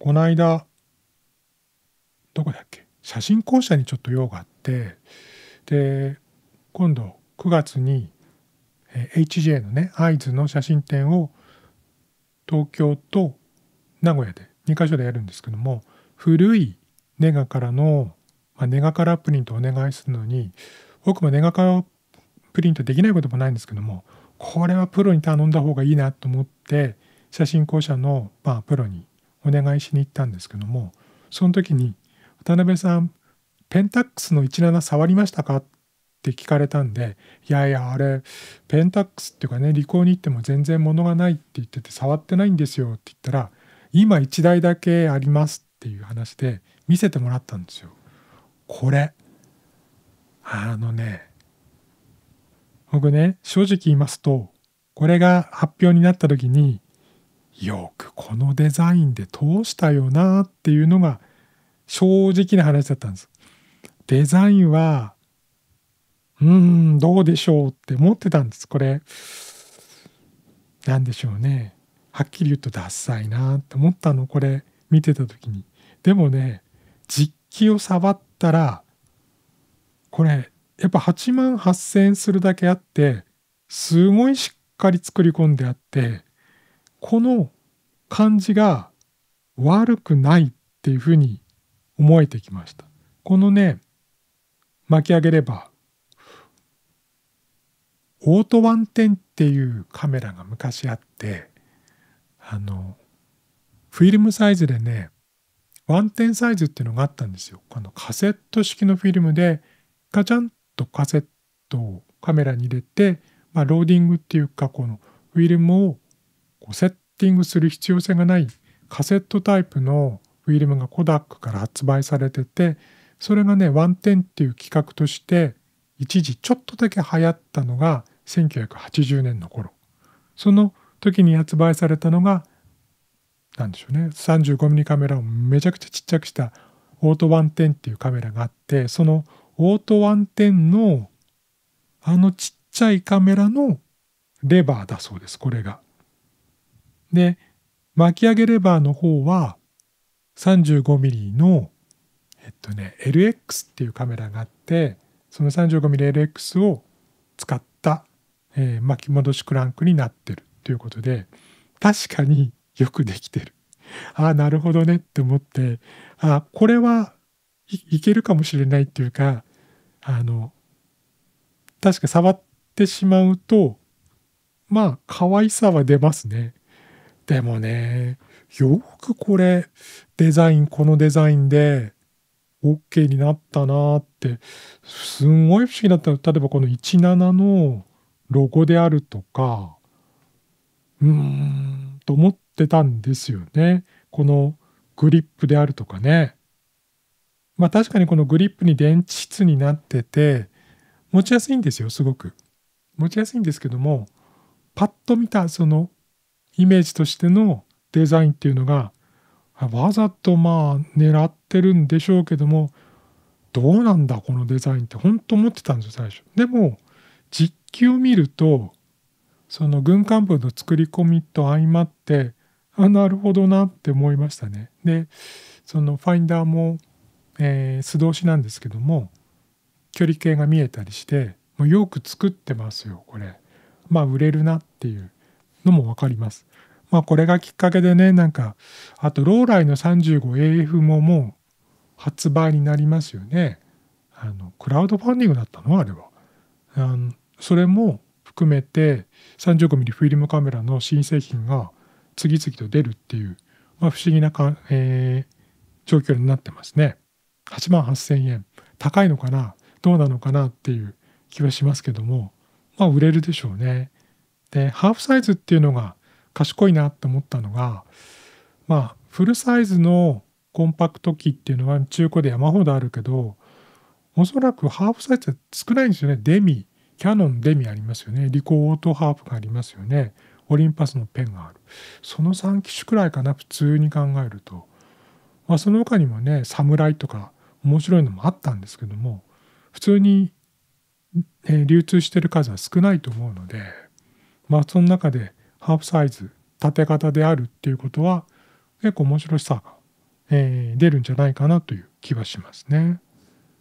この間どこだっけ写真校社にちょっと用があってで今度9月に HJ のね会津の写真展を東京と名古屋で2か所でやるんですけども古いネガからの、まあ、ネガからプリントお願いするのに僕もネガからプリントできないこともないんですけどもこれはプロに頼んだ方がいいなと思って写真校舎の、まあ、プロにお願いしに行ったんですけどもその時に「渡辺さんペンタックスの17触りましたか?」って聞かれたんで「いやいやあれペンタックスっていうかね利口に行っても全然物がない」って言ってて「触ってないんですよ」って言ったら「今1台だけあります」っていう話で見せてもらったんですよ。これあのね僕ね正直言いますとこれが発表になった時によくこのデザインで通したよなっていうのが正直な話だったんです。デザインはうーんどうでしょうって思ってたんですこれ。何でしょうねはっきり言うとダッサいなって思ったのこれ見てた時に。でもね実機を触ったらこれやっぱ8万8,000円するだけあってすごいしっかり作り込んであって。この感じが悪くないっていうふうに思えてきました。このね巻き上げればオートワンテンっていうカメラが昔あってあのフィルムサイズでねワンテンサイズっていうのがあったんですよ。このカセット式のフィルムでガチャンとカセットをカメラに入れて、まあ、ローディングっていうかこのフィルムをセッティングする必要性がないカセットタイプのフィルムがコダックから発売されててそれがねワンテンっていう企画として一時ちょっとだけ流行ったのが1980年の頃その時に発売されたのが何でしょうね 35mm カメラをめちゃくちゃちっちゃくしたオートワンテンっていうカメラがあってそのオートワンテンのあのちっちゃいカメラのレバーだそうですこれが。で巻き上げレバーの方は 35mm のえっとね LX っていうカメラがあってその 35mmLX を使った、えー、巻き戻しクランクになってるということで確かによくできてる。ああなるほどねって思ってあこれはいけるかもしれないっていうかあの確か触ってしまうとまあ可愛さは出ますね。でもね、よくこれ、デザイン、このデザインで、OK になったなって、すんごい不思議だったの。例えばこの17のロゴであるとか、うーん、と思ってたんですよね。このグリップであるとかね。まあ確かにこのグリップに電池質になってて、持ちやすいんですよ、すごく。持ちやすいんですけども、パッと見たそのイメージとしてのデザインっていうのがわざとまあ狙ってるんでしょうけどもどうなんだこのデザインって本当思ってたんですよ最初。でも実機を見るとその軍艦部の作り込みと相まってあなるほどなって思いましたね。でそのファインダーも、えー、素通しなんですけども距離計が見えたりしてもうよく作ってますよこれ。まあ売れるなっていう。のもわかります。まあこれがきっかけでねなんかあとローライの 35AF ももう発売になりますよね。あのクラウドファンディングだったのあれは。あのそれも含めて 35mm フィルムカメラの新製品が次々と出るっていう、まあ、不思議なか、えー、状況になってますね。8万8,000円高いのかなどうなのかなっていう気はしますけどもまあ売れるでしょうね。でハーフサイズっていうのが賢いなって思ったのがまあフルサイズのコンパクト機っていうのは中古で山ほどあるけどおそらくハーフサイズは少ないんですよねデミキャノンデミありますよねリコオートハーフがありますよねオリンパスのペンがあるその3機種くらいかな普通に考えると、まあ、その他にもね侍とか面白いのもあったんですけども普通に、流通してる数は少ないと思うのでまあ、その中でハーフサイズ縦型であるっていうことは結構面白さが、えー、出るんじゃないかなという気はしますね。